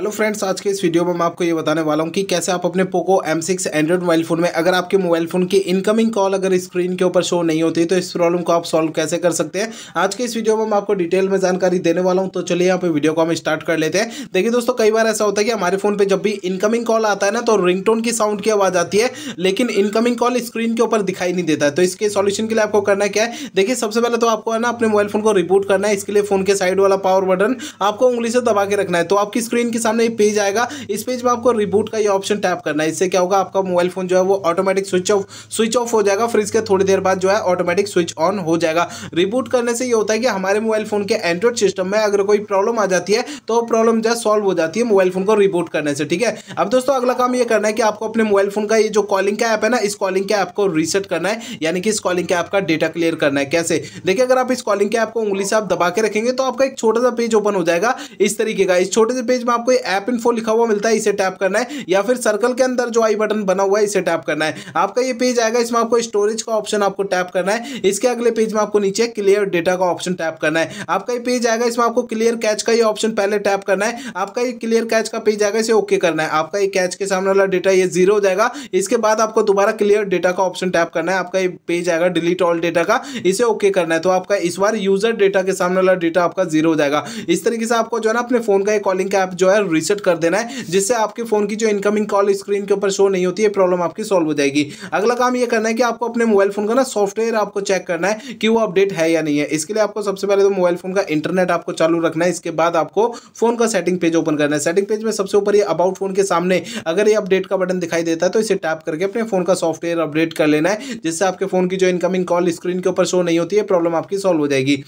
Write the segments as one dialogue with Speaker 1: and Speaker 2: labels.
Speaker 1: hello friends आज के इस वीडियो में मैं आपको ये बताने वाला हूँ कि कैसे आप अपने Poco M6 Android mobile phone में अगर आपके मोबाइल फ़ोन की इनकमिंग कॉल अगर स्क्रीन के ऊपर शो नहीं होती तो इस प्रॉब्लम को आप सॉल्व कैसे कर सकते हैं आज के इस वीडियो में मैं आपको डिटेल में जानकारी देने वाला हूँ तो चलिए यहाँ पे वीडियो को हम स्टार्ट कर लेते हैं देखिए दोस्तों कई बार ऐसा होता है कि हमारे फ़ोन पर जब भी इनकमिंग कॉल आता है ना तो रिंग की साउंड की आवाज़ आती है लेकिन इनकमिंग कॉल स्क्रीन के ऊपर दिखाई नहीं देता है तो इसके सोल्यूशन के लिए आपको करना क्या है देखिए सबसे पहले तो आपको है ना अपने मोबाइल फ़ोन को रिपोर्ट करना है इसके लिए फ़ोन के साइड वाला पावर बटन आपको उंगली से दबा के रखना है तो आपकी स्क्रीन की सामने ये पेज आएगा इस पेज में आपको रिबूट का ये ऑप्शन टैप करना है इससे क्या होगा आपका मोबाइल फोन जो है वो automatic switch off switch off हो जाएगा फिर इसके थोड़ी देर बाद जो है ऑटोमेटिक स्विच ऑन हो जाएगा रिबूट करने से ये होता है कि हमारे मोबाइल फोन के एंड्रॉइड सिस्टम में अगर कोई प्रॉब्लम आ जाती है तो प्रॉब्लम जो सॉल्व हो जाती है मोबाइल फोन को रिबूट करने से ठीक है अब दोस्तों अगला काम यह करना है कि आपको अपने मोबाइल फोन का ये जो कॉलिंग का ऐप है ना इस कॉलिंग के ऐप को रीसेट करना है यानी कि इस कॉलिंग के ऐप का डेटा क्लियर करना है कैसे देखिए अगर आप इस कॉलिंग के ऐप को उंगली से आप दबा के रखेंगे तो आपका एक छोटा सा पेज ओपन हो जाएगा इस तरीके का इस छोटे से पेज में आपको ऐप इन्फो लिखा हुआ मिलता है इसे टैप करना है या फिर सर्कल के अंदर जो आई बटन बना हुआ है इसे टैप करना है आपका ये पेज आएगा इसमें आपको स्टोरेज का ऑप्शन आपको टैप करना है इसके अगले पेज में आपको नीचे क्लियर डेटा का ऑप्शन टैप करना है आपका ये पेज आएगा इसमें आपको क्लियर कैच का ये ऑप्शन पहले टैप करना है आपका ये क्लियर कैच का पेज आएगा इसे ओके करना है आपका ये कैच के सामने वाला डेटा ये जीरो हो जाएगा इसके बाद आपको दोबारा क्लियर डेटा का ऑप्शन टैप करना है आपका ये पेज आएगा डिलीट ऑल डेटा का इसे ओके करना है तो आपका इस बार यूजर डेटा के सामने वाला डेटा आपका जीरो हो जाएगा इस तरीके से आपको जो है ना अपने फोन का एक कॉलिंग का ऐप जो है बार रिसेट कर देना है जिससे आपके फ़ोन की जो इनकमिंग कॉल स्क्रीन के ऊपर शो नहीं होती है प्रॉब्लम आपकी सॉल्व हो जाएगी अगला काम यह करना है कि आपको अपने मोबाइल फ़ोन का ना सॉफ्टवेयर आपको चेक करना है कि वो अपडेट है या नहीं है इसके लिए आपको सबसे पहले तो मोबाइल फ़ोन का इंटरनेट आपको चालू रखना है इसके बाद आपको फ़ोन का सेटिंग पेज ओपन करना है सेटिंग पेज में सबसे ऊपर ये अबाउट फ़ोन के सामने अगर ये अपडेट का बटन दिखाई देता है तो इसे टैप करके अपने फ़ोन का सॉफ्टवेयर अपडेट कर लेना है जिससे आपके फ़ोन की जो इनकमिंग कॉल स्क्रीन के ऊपर शो नहीं होती है प्रॉब्लम आपकी सॉल्व हो जाएगी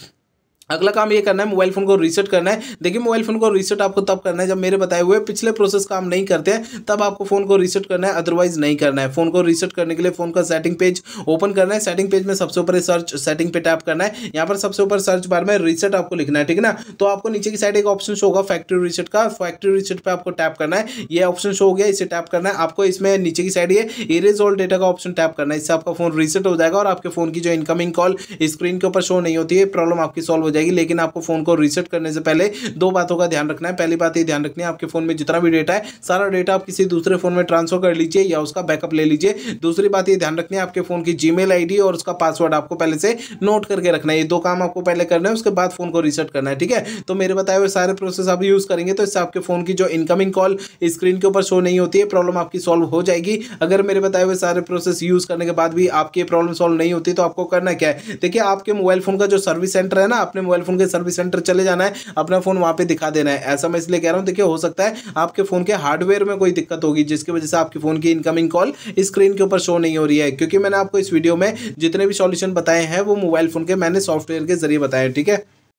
Speaker 1: अगला काम ये करना है मोबाइल फ़ोन को रीसेट करना है देखिए मोबाइल फ़ोन को रीसेट आपको तब करना है जब मेरे बताए हुए पिछले प्रोसेस काम नहीं करते हैं तब आपको फ़ोन को रीसेट करना है अदरवाइज नहीं करना है फ़ोन को रीसेट करने के लिए फ़ोन का सेटिंग पेज ओपन करना है सेटिंग पेज में सबसे ऊपर सर्च सेटिंग पे टैप करना है यहाँ पर सबसे ऊपर सर्च बार में रीसेट आपको लिखना है ठीक ना तो आपको नीचे की साइड एक ऑप्शन शो होगा फैक्ट्री रीसेट का फैक्ट्री रीसेट पर आपको टैप करना है ये ऑप्शन शो हो गया इसे टैप करना है आपको इसमें नीचे की साइड ये इरेज ऑल डेटा का ऑप्शन टैप करना है इससे आपका फ़ोन रीसेट हो जाएगा और आपके फ़ोन की जो इनकमिंग कॉल स्क्रीन के ऊपर शो नहीं होती है प्रॉब्लम आपकी सॉल्व जाएगी लेकिन आपको फ़ोन को रीसेट करने से पहले दो बातों का ध्यान रखना है पहली बात ये ध्यान रखनी है आपके फ़ोन में जितना भी डेटा है सारा डेटा आप किसी दूसरे फ़ोन में ट्रांसफर कर लीजिए या उसका बैकअप ले लीजिए दूसरी बात ये ध्यान रखनी है आपके फ़ोन की जीमेल मेल और उसका पासवर्ड आपको पहले से नोट करके रखना है ये दो काम आपको पहले करना है उसके बाद फ़ोन को रीसेट करना है ठीक है तो मेरे बताए हुए सारे प्रोसेस आप यूज़ करेंगे तो इससे आपके फ़ोन की जो इनकमिंग कॉल स्क्रीन के ऊपर शो नहीं होती है प्रॉब्लम आपकी सॉल्व हो जाएगी अगर मेरे बताए हुए सारे प्रोसेस यूज़ करने के बाद भी आपकी प्रॉब्लम सॉल्व नहीं होती तो आपको करना क्या है देखिए आपके मोबाइल फ़ोन का जो सर्विस सेंटर है ना अपने अपने मोबाइल फ़ोन के सर्विस सेंटर चले जाना है अपना फ़ोन वहां पर दिखा देना है ऐसा मैं इसलिए कह रहा हूं देखिए हो सकता है आपके फ़ोन के हार्डवेयर में कोई दिक्कत होगी जिसकी वजह से आपके फ़ोन की इनकमिंग कॉल स्क्रीन के ऊपर शो नहीं हो रही है क्योंकि मैंने आपको इस वीडियो में जितने भी सॉल्यूशन बताए हैं वो मोबाइल फ़ोन के मैंने सॉफ्टवेयर के जरिए बताए ठीक है